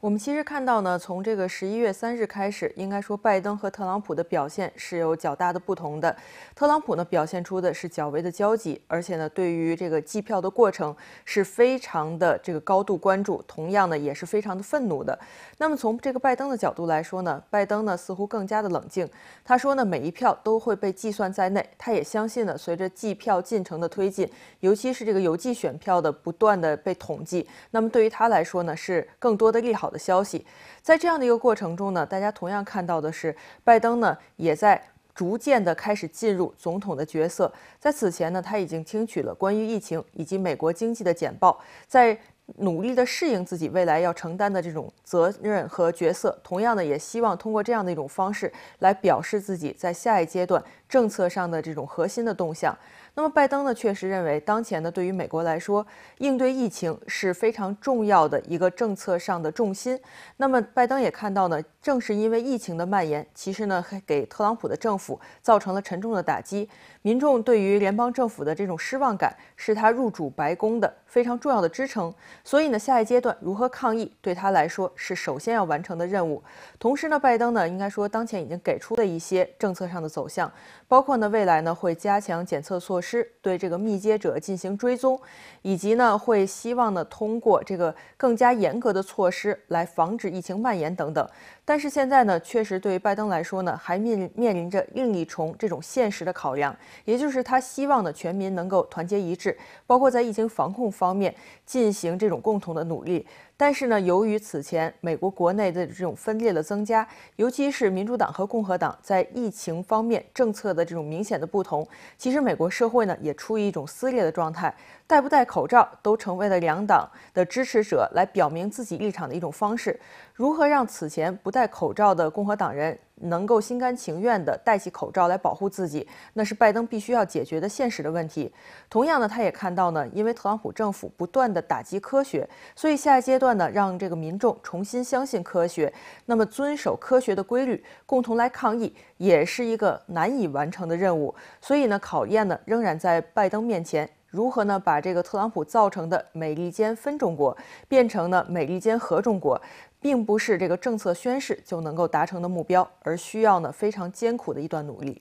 我们其实看到呢，从这个十一月三日开始，应该说拜登和特朗普的表现是有较大的不同的。特朗普呢表现出的是较为的焦急，而且呢对于这个计票的过程是非常的这个高度关注，同样呢也是非常的愤怒的。那么从这个拜登的角度来说呢，拜登呢似乎更加的冷静。他说呢，每一票都会被计算在内，他也相信呢，随着计票进程的推进，尤其是这个邮寄选票的不断的被统计，那么对于他来说呢是更多的利好。的消息，在这样的一个过程中呢，大家同样看到的是，拜登呢也在逐渐的开始进入总统的角色。在此前呢，他已经听取了关于疫情以及美国经济的简报。在努力的适应自己未来要承担的这种责任和角色，同样呢，也希望通过这样的一种方式来表示自己在下一阶段政策上的这种核心的动向。那么，拜登呢，确实认为当前呢，对于美国来说，应对疫情是非常重要的一个政策上的重心。那么，拜登也看到呢，正是因为疫情的蔓延，其实呢，给特朗普的政府造成了沉重的打击，民众对于联邦政府的这种失望感，是他入主白宫的非常重要的支撑。所以呢，下一阶段如何抗疫，对他来说是首先要完成的任务。同时呢，拜登呢，应该说当前已经给出了一些政策上的走向，包括呢，未来呢会加强检测措施，对这个密接者进行追踪，以及呢会希望呢通过这个更加严格的措施来防止疫情蔓延等等。但是现在呢，确实对拜登来说呢，还面面临着另一重这种现实的考量，也就是他希望呢全民能够团结一致，包括在疫情防控方面进行。这种共同的努力，但是呢，由于此前美国国内的这种分裂的增加，尤其是民主党和共和党在疫情方面政策的这种明显的不同，其实美国社会呢也处于一种撕裂的状态。戴不戴口罩都成为了两党的支持者来表明自己立场的一种方式。如何让此前不戴口罩的共和党人？能够心甘情愿地戴起口罩来保护自己，那是拜登必须要解决的现实的问题。同样呢，他也看到呢，因为特朗普政府不断的打击科学，所以下一阶段呢，让这个民众重新相信科学，那么遵守科学的规律，共同来抗疫，也是一个难以完成的任务。所以呢，考验呢，仍然在拜登面前。如何呢？把这个特朗普造成的美利坚分中国变成呢美利坚合中国，并不是这个政策宣誓就能够达成的目标，而需要呢非常艰苦的一段努力。